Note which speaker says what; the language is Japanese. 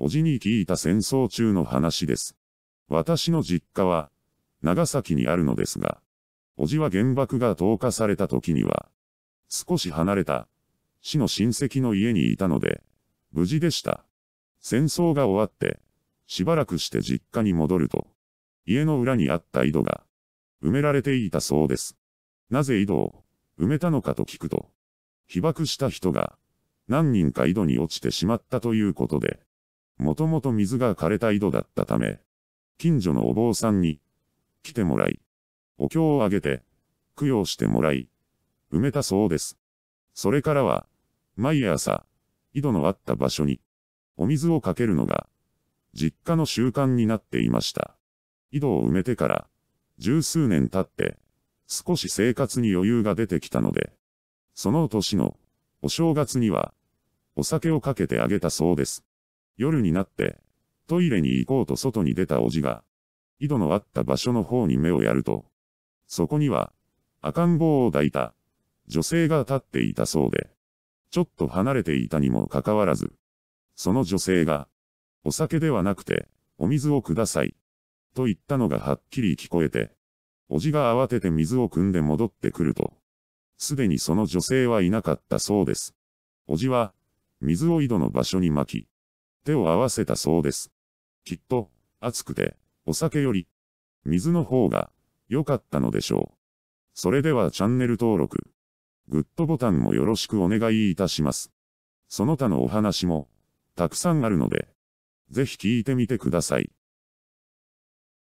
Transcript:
Speaker 1: おじに聞いた戦争中の話です。私の実家は、長崎にあるのですが、おじは原爆が投下された時には、少し離れた、市の親戚の家にいたので、無事でした。戦争が終わって、しばらくして実家に戻ると、家の裏にあった井戸が、埋められていたそうです。なぜ井戸を、埋めたのかと聞くと、被爆した人が、何人か井戸に落ちてしまったということで、もともと水が枯れた井戸だったため、近所のお坊さんに、来てもらい、お経をあげて、供養してもらい、埋めたそうです。それからは、毎朝、井戸のあった場所に、お水をかけるのが、実家の習慣になっていました。井戸を埋めてから、十数年経って、少し生活に余裕が出てきたので、その年の、お正月には、お酒をかけてあげたそうです。夜になって、トイレに行こうと外に出たおじが、井戸のあった場所の方に目をやると、そこには、赤ん坊を抱いた、女性が立っていたそうで、ちょっと離れていたにもかかわらず、その女性が、お酒ではなくて、お水をください、と言ったのがはっきり聞こえて、おじが慌てて水を汲んで戻ってくると、すでにその女性はいなかったそうです。おじは、水を井戸の場所に巻き、手を合わせたそうです。きっと、暑くて、お酒より、水の方が、良かったのでしょう。それではチャンネル登録、グッドボタンもよろしくお願いいたします。その他のお話も、たくさんあるので、ぜひ聞いてみてください。